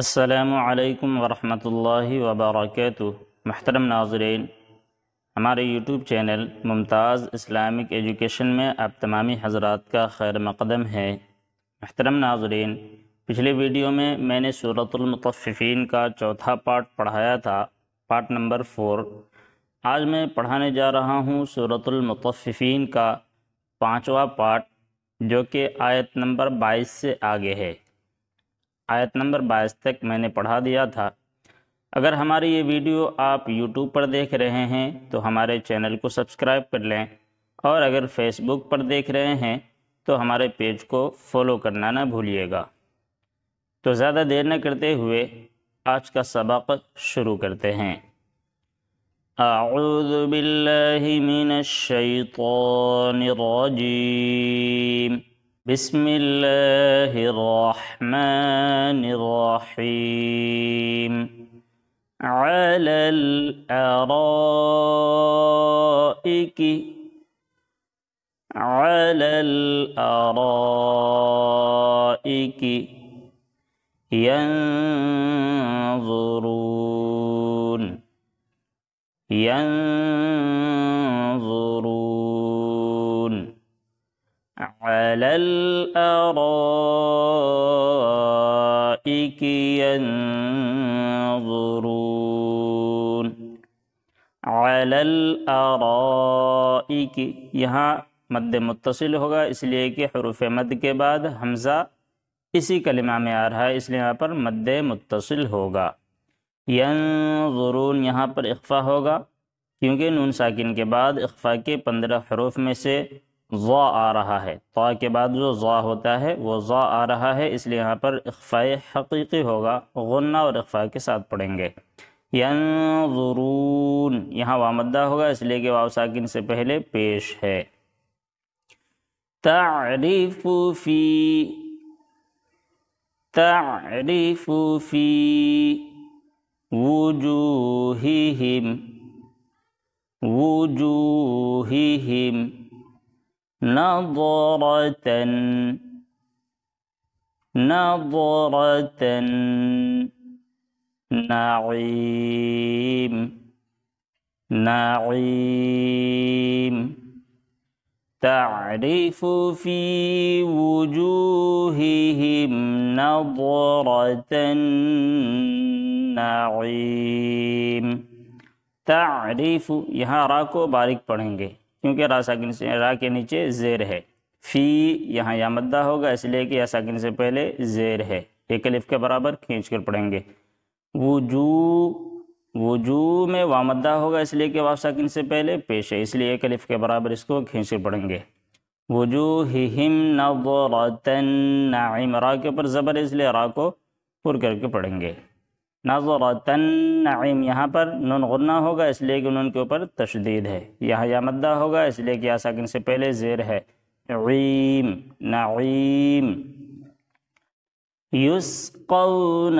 السلام علیکم ورحمۃ اللہ وبرکاتہ محترم ناظرین ہمارے YouTube channel Mumtaz Islamic education میں آپ تمامی حضرات کا خیر مقدم ہے محترم ناظرین پچھلے ویڈیو میں میں نے صورت المطففین کا چوتھا پارٹ پڑھایا تھا پارٹ نمبر فور آج میں پڑھانے جا رہا ہوں صورت المطففین کا پانچواں پارٹ جو کہ آیت نمبر بائیس سے آگے ہے آیت نمبر بائیس تک میں نے پڑھا دیا تھا اگر ہماری یہ ویڈیو آپ یوٹیوب پر دیکھ رہے ہیں تو ہمارے چینل کو سبسکرائب کر لیں اور اگر فیس بک پر دیکھ رہے ہیں تو ہمارے پیج کو فالو کرنا نہ بھولیے گا تو زیادہ دیر نہ کرتے ہوئے آج کا سبق شروع کرتے ہیں اعوذ باللہ من الشیطان الرجیم بسم الله الرحمن الرحيم على الأرائك على الأرائك ينظر ينظرون على الأرائك یہاں مد متصل ہوگا اس لیے کہ حروف مد کے بعد حمزہ اسی کلمہ میں آ رہا ہے اس لیے یہاں پر مد متصل ہوگا ینظرون یہاں پر اخفا ہوگا کیونکہ نون ساکن کے بعد اخفا کے پندرہ حروف میں سے ضا آ رہا ہے طا کے بعد جو ضا ہوتا ہے وہ ضا آ رہا ہے اس لیے یہاں پر اخفاء حقیقی ہوگا غنہ اور اخفاء کے ساتھ پڑھیں گے ینظرون یہاں وامدہ ہوگا اس لیے کہ ساکن سے پہلے پیش ہے تعریف فی تعریف فی وجوہہم جو نظرة نظرة نعيم نعيم تعرف في وجوههم نظرة نعيم تعرف यहाँ रा को बारीक کیونکہ را ساکن سے را کے نیچے زیر ہے فی یہاں یا مدہ ہوگا اس لیے کہ یا ساکن سے پہلے زیر ہے ایک الف کے برابر کھینچ کر پڑھیں گے وجو وجو میں وامدہ ہوگا اس لیے کہ ساکن سے پہلے پیش ہے اس لیے ایک الف کے برابر اس کو کھینچ کر پڑھیں گے وجوہہم نظرتن نعیم را کے اوپر زبر اس لیے را کو پر کر کے پڑھیں گے نظر تن نعیم یہاں پر نون غنہ ہوگا اس لیے کہ نون کے اوپر تشدید ہے یہاں یا مدہ ہوگا اس لیے کہ یا ساکن سے پہلے زیر ہے عیم نعیم یسقون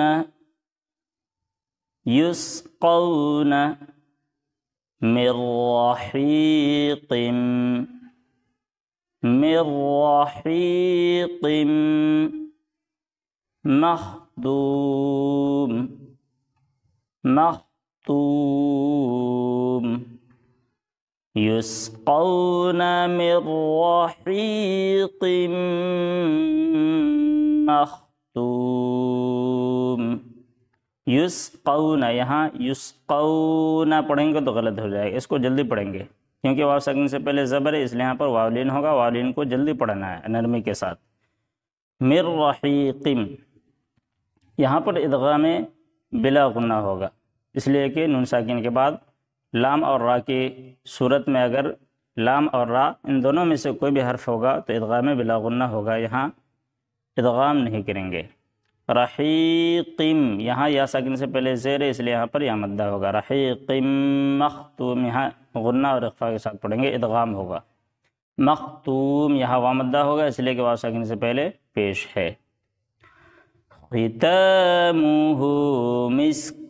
یسقون من رحیق من رحیق مخدوم مختوم یسقون من رحیق مختوم يسقون یہاں یسقون پڑھیں گے تو غلط ہو جائے گا اس کو جلدی پڑھیں گے کیونکہ واو سکن سے پہلے زبر ہے اس لیے یہاں پر واولین ہوگا واولین کو جلدی پڑھنا ہے نرمی کے ساتھ مر رحیقم یہاں پر ادغام بلا غنہ ہوگا اس لیے کہ نون ساکن کے بعد لام اور را کی صورت میں اگر لام اور را ان دونوں میں سے کوئی بھی حرف ہوگا تو ادغام بلا غنہ ہوگا یہاں ادغام نہیں کریں گے رحیقم یہاں یا ساکن سے پہلے زیر اس لیے یہاں پر یا مدہ ہوگا رحیقم مختوم یہاں غنہ اور اخفا کے ساتھ پڑھیں گے ادغام ہوگا مختوم یہاں وامدہ ہوگا اس لیے کہ ساکن سے پہلے پیش ہے مسک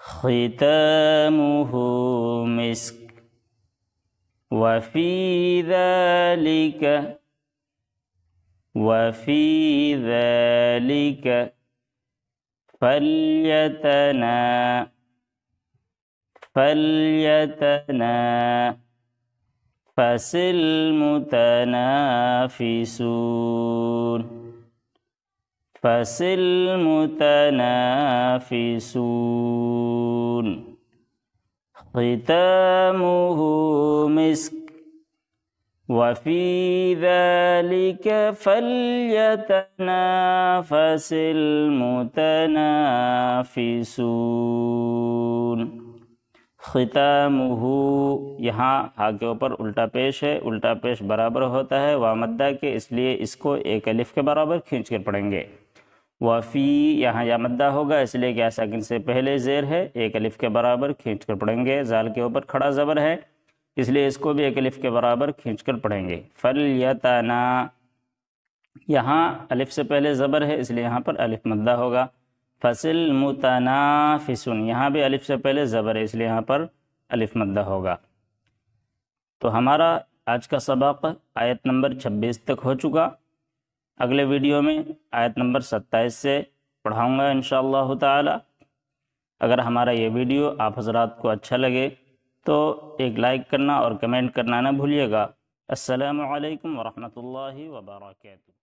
ختامه مسك وفي ذلك وفي ذلك فليتنا فليتنا فسلم تنافسون فصل متن فسط مہو مس وفیر فصل متنا فیصول خطہ مہو یہاں اوپر الٹا پیش ہے الٹا پیش برابر ہوتا ہے وامدہ کے اس لیے اس کو ایک الف کے برابر کھینچ کر پڑھیں گے وفی یہاں یا مدہ ہوگا اس لیے کہ ساکن سے پہلے زیر ہے ایک الف کے برابر کھینچ کر پڑھیں گے زال کے اوپر کھڑا زبر ہے اس لیے اس کو بھی ایک الف کے برابر کھینچ کر پڑھیں گے فل یتنا یہاں الف سے پہلے زبر ہے اس لیے یہاں پر الف مدہ ہوگا فصل متنافسن یہاں بھی الف سے پہلے زبر ہے اس لیے یہاں پر الف مدہ ہوگا تو ہمارا آج کا سبق آیت نمبر چھبیس تک ہو چکا اگلے ویڈیو میں آیت نمبر ستائیس سے پڑھاؤں گا ان شاء اللہ اگر ہمارا یہ ویڈیو آپ حضرات کو اچھا لگے تو ایک لائک کرنا اور کمنٹ کرنا نہ بھولیے گا السلام علیکم ورحمۃ اللہ وبرکاتہ